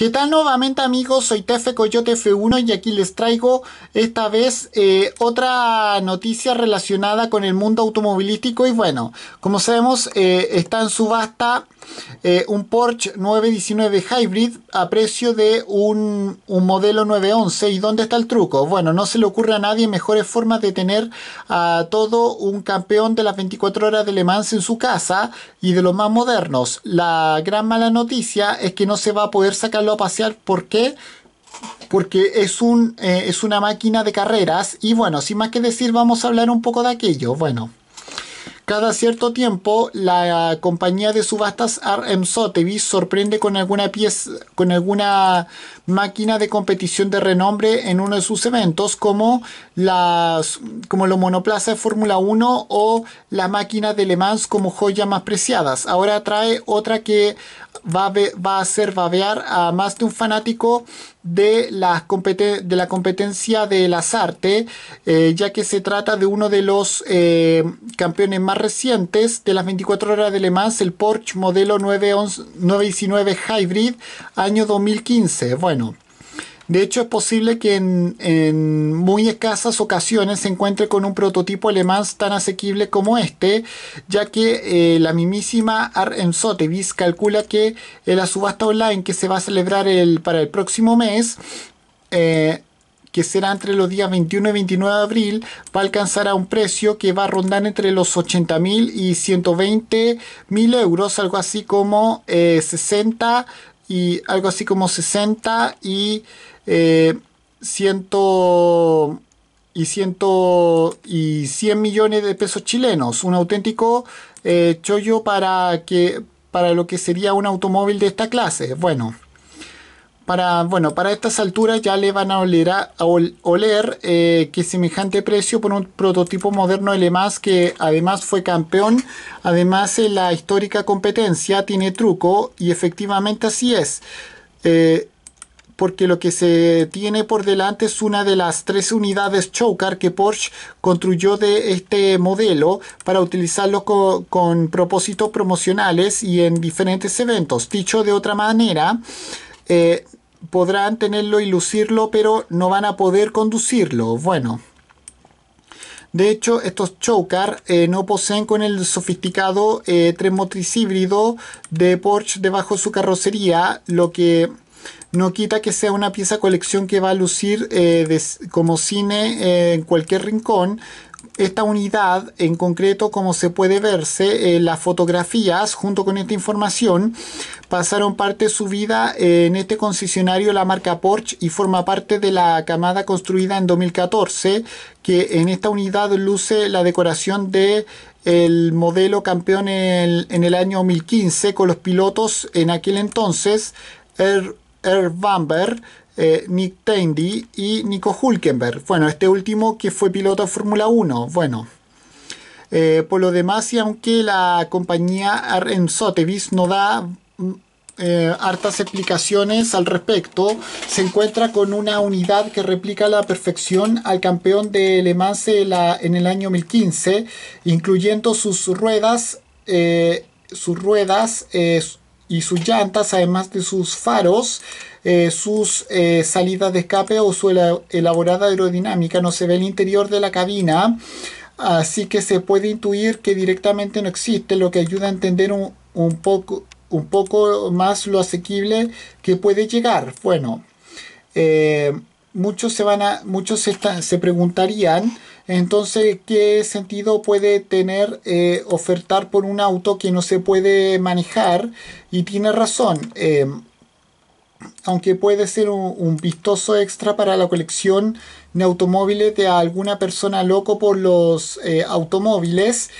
¿Qué tal nuevamente amigos? Soy Tefe Coyote F1 y aquí les traigo esta vez eh, otra noticia relacionada con el mundo automovilístico y bueno, como sabemos eh, está en subasta eh, un Porsche 919 Hybrid a precio de un, un, modelo 911 y ¿dónde está el truco? Bueno, no se le ocurre a nadie mejores formas de tener a todo un campeón de las 24 horas de Le Mans en su casa y de los más modernos. La gran mala noticia es que no se va a poder sacarlo a pasear, ¿Por qué? Porque es, un, eh, es una máquina de carreras. Y bueno, sin más que decir, vamos a hablar un poco de aquello. Bueno, cada cierto tiempo, la compañía de subastas RM Sotheby's sorprende con alguna pieza, con alguna máquina de competición de renombre en uno de sus eventos, como las, como los monoplazas de Fórmula 1 o la máquina de Le Mans como joyas más preciadas. Ahora trae otra que va a, va hacer babear a más de un fanático de, la competencia de las artes, eh, ya que se trata de uno de los eh, campeones más recientes de las 24 horas de Le Mans, el Porsche modelo 919 Hybrid, año 2015. Bueno. De hecho, es posible que en, muy escasas ocasiones se encuentre con un prototipo alemán tan asequible como este, ya que eh, la mismísima Art calcula que eh, la subasta online que se va a celebrar para el próximo mes eh, que será entre los días 21 y 29 de abril, va a alcanzar a un precio que va a rondar entre los 80.000 y 120.000 euros, algo así como 60 y algo así como 60 y eh, ciento y, ciento y 100 millones de pesos chilenos. Un auténtico eh, chollo para, que, para lo que sería un automóvil de esta clase. Bueno, para, bueno, para estas alturas ya le van a oler, a, eh, que semejante precio por un prototipo moderno más que además fue campeón, además en la histórica competencia tiene truco y efectivamente así es. Eh, porque lo que se tiene por delante es una de las tres unidades Chokar que Porsche construyó de este modelo para utilizarlo con, propósitos promocionales y en diferentes eventos. Dicho de otra manera, eh, podrán tenerlo y lucirlo, pero no van a poder conducirlo. Bueno. De hecho, estos Chowcar eh, no poseen con el sofisticado eh, tren motriz híbrido de Porsche debajo de su carrocería, lo que no quita que sea una pieza colección que va a lucir eh, como cine eh, en cualquier rincón. Esta unidad, en concreto, como se puede verse, eh, las fotografías junto con esta información pasaron parte de su vida en este concesionario, la marca Porsche, y forma parte de la camada construida en 2014, que en esta unidad luce la decoración de el modelo campeón en el, año 2015 con los pilotos en aquel entonces, Erv Bamberg, eh, Nick Tandy y Nico Hulkenberg. Bueno, este último que fue piloto de Fórmula 1. Bueno, eh, por lo demás, y aunque la compañía en Sotheby's no da mm, eh, hartas explicaciones al respecto, se encuentra con una unidad que replica a la perfección al campeón de Le Mans en el año 2015, incluyendo sus ruedas, sus ruedas, y sus llantas, además de sus faros, eh, sus eh, salidas de escape o su elaborada aerodinámica. No se ve el interior de la cabina, así que se puede intuir que directamente no existe, lo que ayuda a entender un, poco, un poco más lo asequible que puede llegar. Bueno, eh, muchos se van a, muchos se, se preguntarían entonces, ¿qué sentido puede tener eh, ofertar por un auto que no se puede manejar? Y tiene razón. Eh, aunque puede ser un, vistoso extra para la colección de automóviles de alguna persona loco por los eh, automóviles,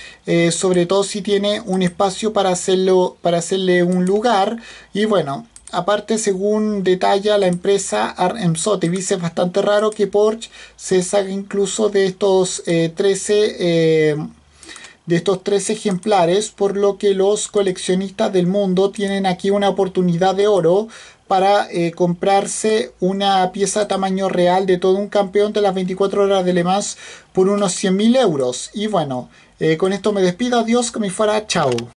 sobre todo si tiene un espacio para hacerlo, para hacerle un lugar. Y bueno, Aparte, según detalla la empresa te es bastante raro que Porsche se saque incluso de estos 13 eh, eh, de estos ejemplares, por lo que los coleccionistas del mundo tienen aquí una oportunidad de oro para eh, comprarse una pieza de tamaño real de todo un campeón de las 24 horas de Le Mans por unos 100.000 euros. Y bueno, con esto me despido, adiós, que me fuera, chao.